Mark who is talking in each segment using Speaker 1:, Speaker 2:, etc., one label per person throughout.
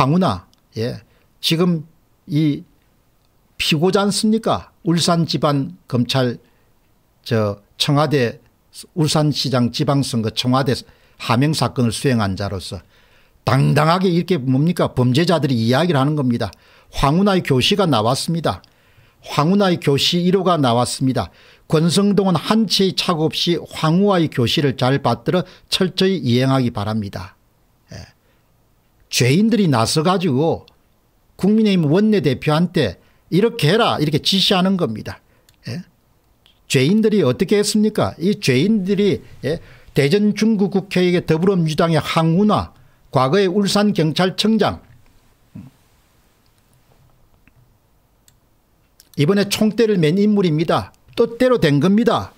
Speaker 1: 황운아, 예. 지금 이 피고지 않습니까? 울산 지방 검찰 저 청와대 울산시장 지방선거 청와대 하명 사건을 수행한 자로서 당당하게 이렇게 뭡니까 범죄자들이 이야기를 하는 겁니다. 황운아의 교시가 나왔습니다. 황운아의 교시 1호가 나왔습니다. 권성동은 한치의 착 없이 황우아의 교시를 잘 받들어 철저히 이행하기 바랍니다. 죄인들이 나서가지고 국민의힘 원내대표한테 이렇게 해라 이렇게 지시하는 겁니다. 예? 죄인들이 어떻게 했습니까? 이 죄인들이 예? 대전 중구국회의 더불어민주당의 항우나 과거의 울산경찰청장 이번에 총대를 맨 인물입니다. 뜻대로 된 겁니다.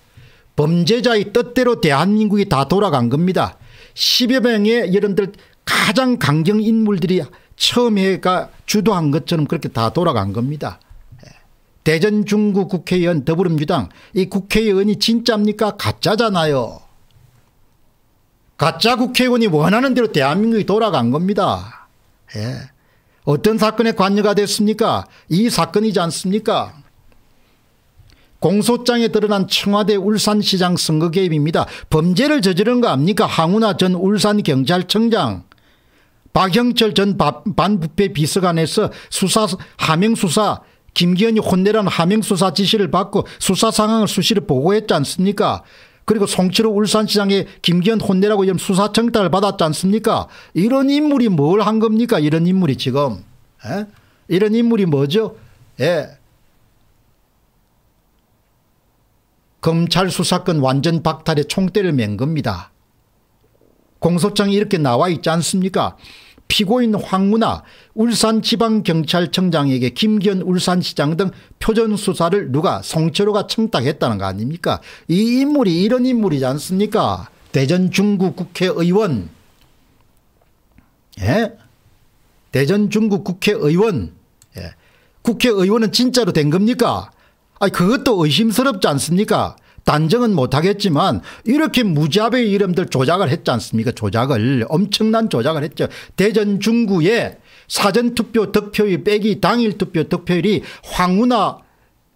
Speaker 1: 범죄자의 뜻대로 대한민국이 다 돌아간 겁니다. 10여 명의 여러분들 가장 강경 인물들이 처음에가 주도한 것처럼 그렇게 다 돌아간 겁니다. 예. 대전 중구 국회의원 더불어민주당 이 국회의원이 진짜입니까 가짜잖아요. 가짜 국회의원이 원하는 대로 대한민국이 돌아간 겁니다. 예. 어떤 사건에 관여가 됐습니까 이 사건이지 않습니까 공소장에 드러난 청와대 울산시장 선거 개입입니다. 범죄를 저지른 거 압니까? 항운하전 울산경찰청장 박영철 전 반부패 비서관에서 수사 하명 수사 김기현이 혼내라는 하명 수사 지시를 받고 수사 상황을 수시로 보고했지 않습니까? 그리고 송치로 울산시장에 김기현 혼내라고 이 수사 청탁을 받았지 않습니까? 이런 인물이 뭘 한 겁니까? 이런 인물이 지금 에? 이런 인물이 뭐죠? 예. 검찰 수사권 완전 박탈의 총대를 맨 겁니다. 공소장이 이렇게 나와 있지 않습니까? 피고인 황문아 울산지방경찰청장에게 김기현 울산시장 등 표전수사를 누가 송철호가 청탁했다는 거 아닙니까? 이 인물이 이런 인물이지 않습니까? 대전 중구 국회의원 예? 대전 중구 국회의원 예. 국회의원은 진짜로 된 겁니까? 아 그것도 의심스럽지 않습니까? 단정은 못하겠지만 이렇게 무자비의 이름들 조작을 했지 않습니까 조작을 엄청난 조작을 했죠. 대전 중구에 사전투표 득표율 빼기 당일 투표 득표율이 황운하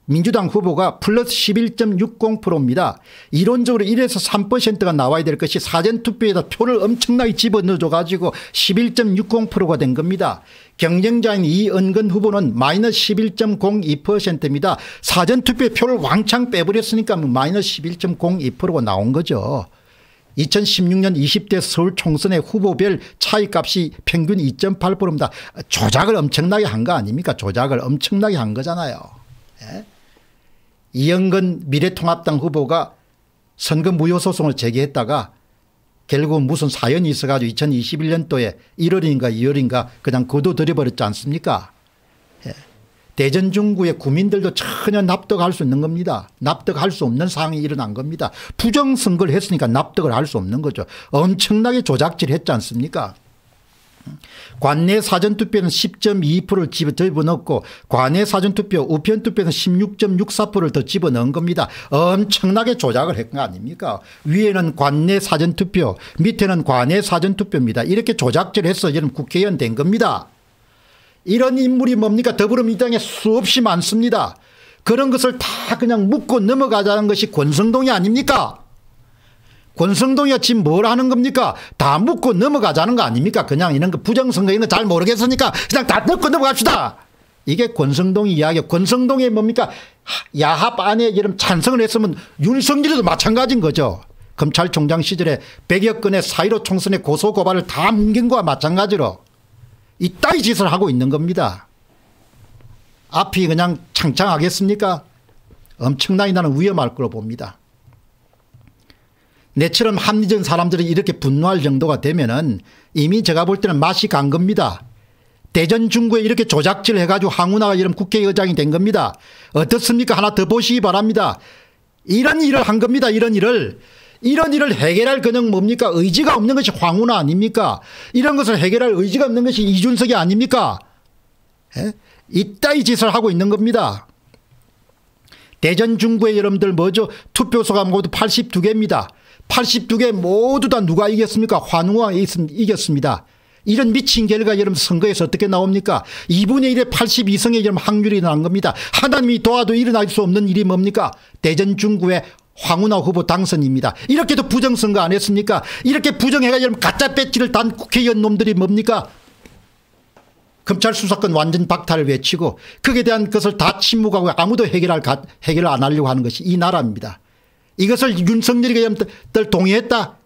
Speaker 1: 민주당 후보가 플러스 11.60%입니다. 이론적으로 1에서 3%가 나와야 될 것이 사전투표에다 표를 엄청나게 집어넣어줘 가지고 11.60%가 된 겁니다. 경쟁자인 이은근 후보는 마이너스 11.02%입니다. 사전투표에 표를 왕창 빼버렸으니까 뭐 마이너스 11.02%가 나온 거죠. 2016년 20대 서울 총선의 후보별 차이값이 평균 2.8%입니다. 조작을 엄청나게 한 거 아닙니까? 조작을 엄청나게 한 거잖아요. 예? 이영근 미래통합당 후보가 선거 무효소송을 제기했다가 결국 무슨 사연이 있어가지고 2021년도에 1월인가 2월인가 그냥 거둬들여버렸지 않습니까? 예. 대전 중구의 구민들도 전혀 납득할 수 있는 겁니다. 납득할 수 없는 상황이 일어난 겁니다. 부정선거를 했으니까 납득을 할 수 없는 거죠. 엄청나게 조작질 했지 않습니까? 관내 사전투표는 10.2%를 집어넣고 었 관내 사전투표 우편투표는 16.64%를 더 집어넣은 겁니다. 엄청나게 조작을 했거 아닙니까 위에는 관내 사전투표 밑에는 관내 사전투표입니다. 이렇게 조작질 해서 여러 국회의원 된 겁니다. 이런 인물이 뭡니까 더불어민주당에 수없이 많습니다. 그런 것을 다 그냥 묻고 넘어가자는 것이 권성동이 아닙니까 권성동이가 지금 뭘 하는 겁니까? 다 묻고 넘어가자는 거 아닙니까? 그냥 이런 거 부정선거 이런 거 잘 모르겠으니까 그냥 다묻고 넘어갑시다. 이게 권성동이 이야기, 권성동이 뭡니까? 야합 안에 이런 찬성을 했으면 윤석열도 마찬가지인 거죠. 검찰총장 시절에 100여 건의 사이로 총선의 고소고발을 다 뭉갠 거와 마찬가지로 이 따위 짓을 하고 있는 겁니다. 앞이 그냥 창창하겠습니까? 엄청나게 나는 위험할 거로 봅니다. 내처럼 합리적인 사람들이 이렇게 분노할 정도가 되면은 이미 제가 볼 때는 맛이 간 겁니다. 대전 중구에 이렇게 조작질 해가지고 황운하가 이런 국회의장이 된 겁니다. 어떻습니까? 하나 더 보시기 바랍니다. 이런 일을 한 겁니다. 이런 일을. 이런 일을 해결할 그냥 뭡니까? 의지가 없는 것이 황운하 아닙니까? 이런 것을 해결할 의지가 없는 것이 이준석이 아닙니까? 에? 예? 이따위 짓을 하고 있는 겁니다. 대전 중구에 여러분들 뭐죠? 투표소가 모두 82개입니다. 82개 모두 다 누가 이겼습니까? 환웅왕 이겼습니다. 이런 미친 결과 여러분 선거에서 어떻게 나옵니까? 2분의 1에 82성의 여러분 확률이 난 겁니다. 하나님이 도와도 일어날 수 없는 일이 뭡니까? 대전 중구의 황운하 후보 당선입니다. 이렇게도 부정선거 안 했습니까? 이렇게 부정해가 여러분 가짜 배지를 단 국회의원 놈들이 뭡니까? 검찰 수사권 완전 박탈을 외치고 그에 대한 것을 다 침묵하고 아무도 해결할 해결을 안 하려고 하는 것이 이 나라입니다. 이것을 윤석열이가 들 동의했다.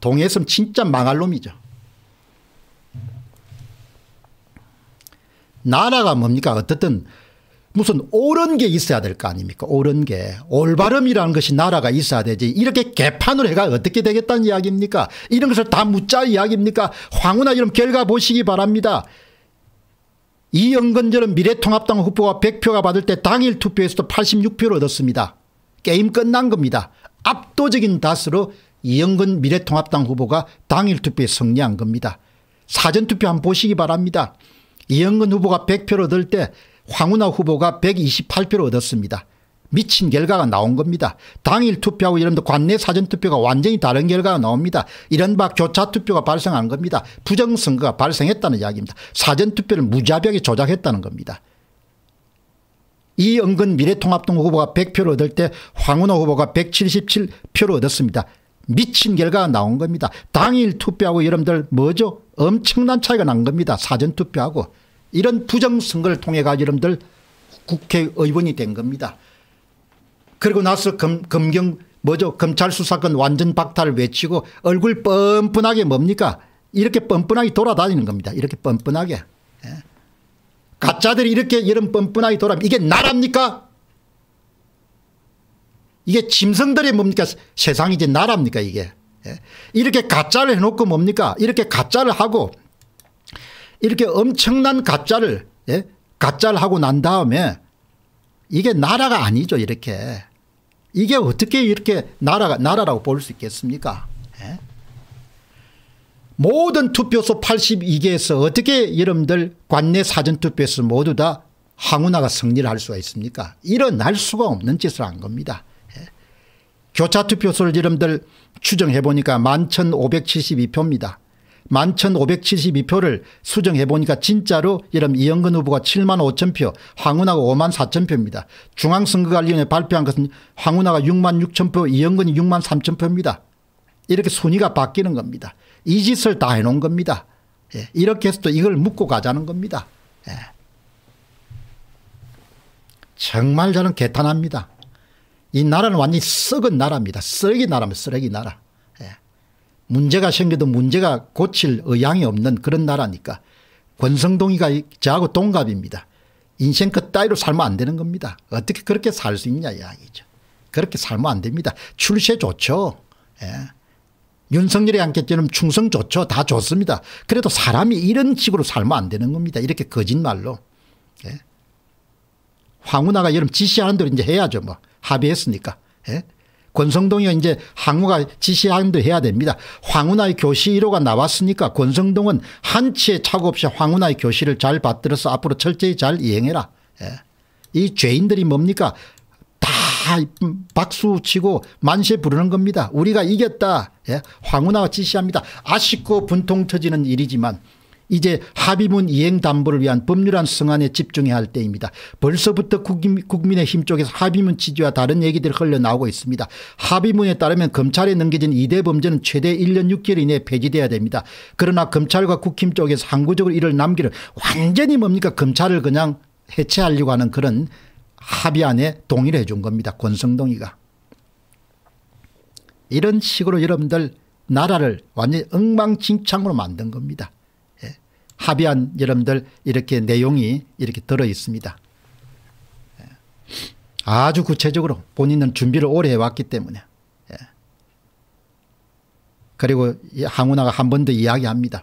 Speaker 1: 동의했으면 진짜 망할 놈이죠. 나라가 뭡니까? 어떻든 무슨 옳은 게 있어야 될 거 아닙니까? 옳은 게. 올바름이라는 것이 나라가 있어야 되지. 이렇게 개판을 해가 어떻게 되겠다는 이야기입니까? 이런 것을 다 묻자 이야기입니까? 황후나 이런 결과 보시기 바랍니다. 이영건절은 미래통합당 후보가 100표가 받을 때 당일 투표에서도 86표를 얻었습니다. 게임 끝난 겁니다. 압도적인 다수로 이영건 미래통합당 후보가 당일 투표에 승리한 겁니다. 사전투표 한번 보시기 바랍니다. 이영건 후보가 100표를 얻을 때 황운하 후보가 128표를 얻었습니다. 미친 결과가 나온 겁니다. 당일 투표하고 여러분들 관내 사전투표가 완전히 다른 결과가 나옵니다. 이른바 교차투표가 발생한 겁니다. 부정선거가 발생했다는 이야기입니다. 사전투표를 무자비하게 조작했다는 겁니다. 이은근 미래통합당 후보가 100표를 얻을 때 황운호 후보가 177표를 얻었습니다. 미친 결과가 나온 겁니다. 당일 투표하고 여러분들 뭐죠? 엄청난 차이가 난 겁니다. 사전투표하고. 이런 부정선거를 통해 가지고 여러분들 국회의원이 된 겁니다. 그리고 나서 검, 검경 뭐죠 검찰 수사권 완전 박탈 외치고 얼굴 뻔뻔하게 뭡니까 이렇게 뻔뻔하게 돌아다니는 겁니다. 이렇게 뻔뻔하게. 예. 가짜들이 이렇게 이런 뻔뻔하게 돌아 이게 나랍니까? 이게 짐승들이 뭡니까? 세상이지 나랍니까 이게. 예. 이렇게 가짜를 해놓고 뭡니까? 이렇게 가짜를 하고 이렇게 엄청난 가짜를 예? 가짜를 하고 난 다음에 이게 나라가 아니죠 이렇게. 이게 어떻게 이렇게 나라가 나라라고 볼 수 있겠습니까? 예? 모든 투표소 82개에서 어떻게 여러분들 관내 사전투표에서 모두 다 항우나가 승리를 할 수가 있습니까? 일어날 수가 없는 짓을 한 겁니다. 예. 교차투표소를 여러분들 추정해보니까 11,572표입니다. 11,572표를 수정해 보니까 진짜로 이름 이영근 후보가 7만 5천 표, 황운하고 5만 4천 표입니다. 중앙선거관리위원회 발표한 것은 황운하가 6만 6천 표, 이영근이 6만 3천 표입니다. 이렇게 순위가 바뀌는 겁니다. 이 짓을 다 해놓은 겁니다. 예, 이렇게 해서 또 이걸 묻고 가자는 겁니다. 예. 정말 저는 개탄합니다. 이 나라는 완전히 썩은 나라입니다. 쓰레기 나라입니다. 쓰레기 나라. 문제가 생겨도 문제가 고칠 의향이 없는 그런 나라니까 권성동이가 저하고 동갑입니다. 인생 그 따위로 살면 안 되는 겁니다. 어떻게 그렇게 살 수 있냐 이야기죠. 그렇게 살면 안 됩니다. 출세 좋죠. 예. 윤석열이 함께처럼 충성 좋죠. 다 좋습니다. 그래도 사람이 이런 식으로 살면 안 되는 겁니다. 이렇게 거짓말로. 예. 황운하가 여름 지시하는 대로 이제 해야죠. 뭐 합의했으니까. 예? 권성동이 이제 항우가 지시한 대로 해야 됩니다. 황운하의 교시 1호가 나왔으니까 권성동은 한치의 착오 없이 황운하의 교시를 잘 받들어서 앞으로 철저히 잘 이행해라. 예. 이 죄인들이 뭡니까? 다 박수치고 만세 부르는 겁니다. 우리가 이겼다. 예. 황운하가 지시합니다. 아쉽고 분통 터지는 일이지만 이제 합의문 이행 담보를 위한 법률안 승안에 집중해야 할 때입니다. 벌써부터 국민, 의힘 쪽에서 합의문 취지와 다른 얘기들이 흘러나오고 있습니다. 합의문에 따르면 검찰에 넘겨진 2대 범죄는 최대 1년 6개월 이내에 폐지돼야 됩니다. 그러나 검찰과 국힘 쪽에서 항구적으로 이를 남기를 완전히 뭡니까 검찰을 그냥 해체하려고 하는 그런 합의안에 동의를 해준 겁니다. 권성동이가. 이런 식으로 여러분들 나라를 완전히 엉망진창으로 만든 겁니다. 합의한 여러분들 이렇게 내용이 이렇게 들어 있습니다. 예. 아주 구체적으로 본인은 준비를 오래 해왔기 때문에 예. 그리고 항우나가 한 번 더 이야기합니다.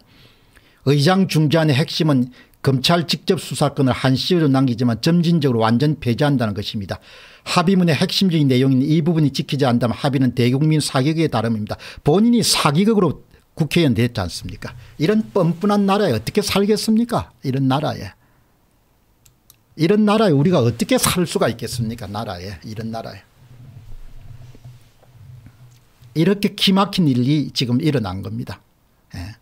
Speaker 1: 의장 중재안의 핵심은 검찰 직접 수사권을 한시로 남기지만 점진적으로 완전 폐지한다는 것입니다. 합의문의 핵심적인 내용인 이 부분이 지키지 않다면 합의는 대국민 사기에 따름입니다. 본인이 사기극으로 국회의원 됐지 않습니까 이런 뻔뻔한 나라에 어떻게 살겠습니까 이런 나라에 이런 나라에 우리가 어떻게 살 수가 있겠습니까 나라에 이런 나라에 이렇게 기막힌 일이 지금 일어난 겁니다 예.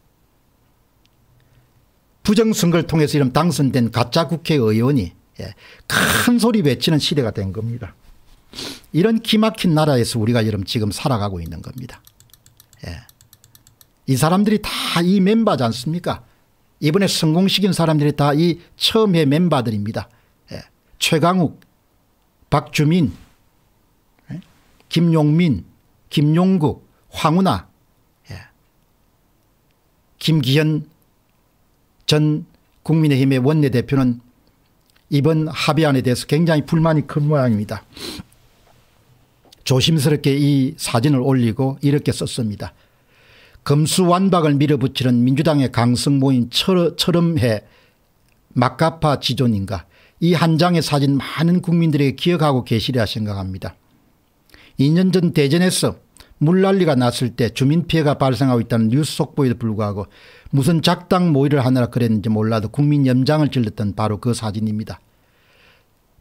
Speaker 1: 부정선거를 통해서 이런 당선된 가짜 국회의원이 예. 큰 소리 외치는 시대가 된 겁니다 이런 기막힌 나라에서 우리가 여러분 지금 살아가고 있는 겁니다 예. 이 사람들이 다 이 멤버지 않습니까? 이번에 성공시킨 사람들이 다 이 처음의 멤버들입니다. 예. 최강욱, 박주민, 예. 김용민, 김용국, 황운하, 예. 김기현 전 국민의힘의 원내대표는 이번 합의안에 대해서 굉장히 불만이 큰 모양입니다. 조심스럽게 이 사진을 올리고 이렇게 썼습니다. 검수완박을 밀어붙이는 민주당의 강성모임 철음해 막가파 지존인가 이 한 장의 사진 많은 국민들이 기억하고 계시리라 생각합니다. 2년 전 대전에서 물난리가 났을 때 주민 피해가 발생하고 있다는 뉴스 속보에도 불구하고 무슨 작당 모의를 하느라 그랬는지 몰라도 국민 염장을 질렀던 바로 그 사진입니다.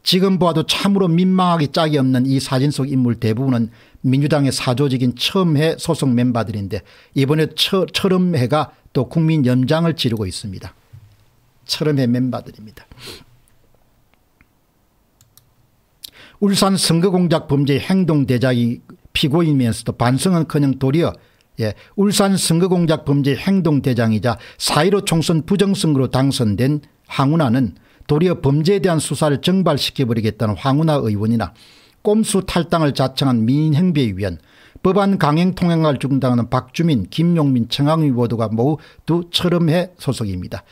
Speaker 1: 지금 보아도 참으로 민망하기 짝이 없는 이 사진 속 인물 대부분은 민주당의 사조직인 처음해 소속 멤버들인데 이번에 처, 철음해가 또 국민 연장을 지르고 있습니다. 철음해 멤버들입니다. 울산 선거공작 범죄 행동대장이 피고이면서도 반성은커녕 도리어 예, 울산 선거공작 범죄 행동대장이자 사1 5 총선 부정선거로 당선된 항운하는 도리어 범죄에 대한 수사를 정발시켜버리겠다는 황운하 의원이나 꼼수 탈당을 자청한 민행비위원 법안 강행 통행을 중단하는 박주민 김용민 청항위 보도가 모두 철음해 소속입니다.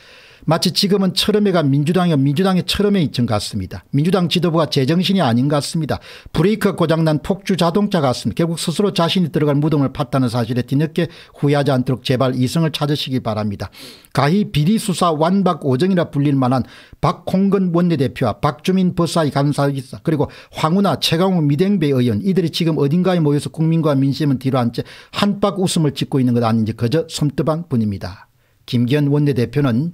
Speaker 1: 마치 지금은 철음회가 민주당이 민주당의 철음회 이천 같습니다. 민주당 지도부가 제정신이 아닌 것 같습니다. 브레이크 고장난 폭주 자동차 같습니다. 결국 스스로 자신이 들어갈 무덤을 팠다는 사실에 뒤늦게 후회하지 않도록 제발 이성을 찾으시기 바랍니다. 가히 비리수사 완박 오정이라 불릴 만한 박홍근 원내대표와 박주민 버사이 감사기사 그리고 황우나 최강욱 미댕배 의원 이들이 지금 어딘가에 모여서 국민과 민심은 뒤로 한채 한박 웃음을 짓고 있는 것 아닌지 그저 섬뜩한 뿐입니다. 김기현 원내대표는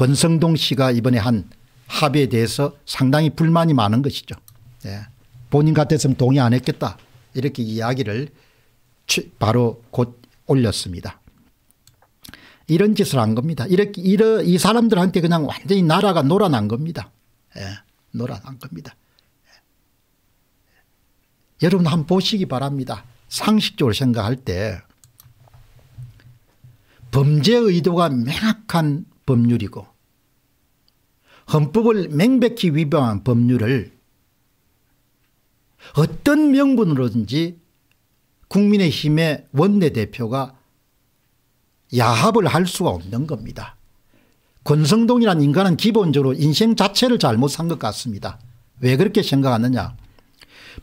Speaker 1: 권성동 씨가 이번에 한 합의에 대해서 상당히 불만이 많은 것이죠. 예. 본인 같았으면 동의 안 했겠다 이렇게 이야기를 바로 곧 올렸습니다. 이런 짓을 한 겁니다. 이렇게 이러, 이 사람들한테 그냥 완전히 나라가 놀아난 겁니다. 예, 놀아난 겁니다. 예. 여러분 한번 보시기 바랍니다. 상식적으로 생각할 때 범죄 의도가 명확한 법률이고 헌법을 맹백히 위반한 법률을 어떤 명분으로든지 국민의힘의 원내대표가 야합을 할 수가 없는 겁니다. 권성동이란 인간은 기본적으로 인생 자체를 잘못 산 것 같습니다. 왜 그렇게 생각하느냐.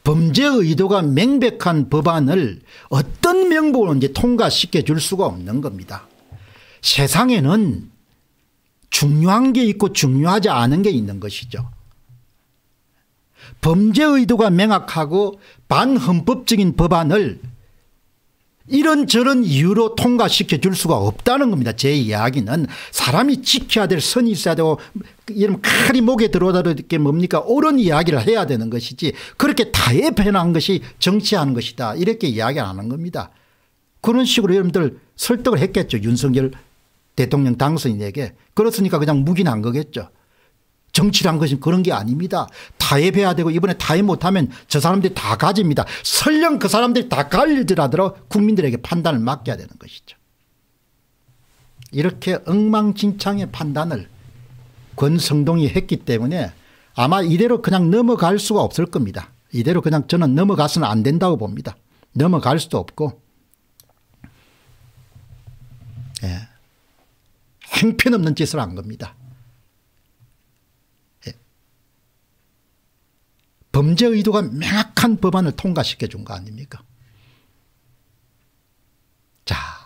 Speaker 1: 범죄 의도가 맹백한 법안을 어떤 명분으로 통과시켜 줄 수가 없는 겁니다. 세상에는 중요한 게 있고 중요하지 않은 게 있는 것이죠. 범죄 의도가 명확하고 반헌법적인 법안을 이런저런 이유로 통과시켜 줄 수가 없다는 겁니다. 제 이야기는 사람이 지켜야 될 선이 있어야 되고 이런 칼이 목에 들어오다 게 뭡니까 옳은 이야기를 해야 되는 것이지 그렇게 타협해난 것이 정치하는 것이다 이렇게 이야기하는 겁니다. 그런 식으로 여러분들 설득을 했겠죠 윤석열 대통령 당선인에게 그렇으니까 그냥 묵인한 거겠죠. 정치란 것이 그런 게 아닙니다. 타협해야 되고 이번에 타협 못하면 저 사람들이 다 가집니다. 설령 그 사람들이 다 갈리더라도 국민들에게 판단을 맡겨야 되는 것이죠. 이렇게 엉망진창의 판단을 권성동이 했기 때문에 아마 이대로 그냥 넘어갈 수가 없을 겁니다. 이대로 그냥 저는 넘어가서는 안 된다고 봅니다. 넘어갈 수도 없고. 예. 형편없는 짓을 한 겁니다. 예. 범죄 의도가 명확한 법안을 통과시켜 준 거 아닙니까? 자,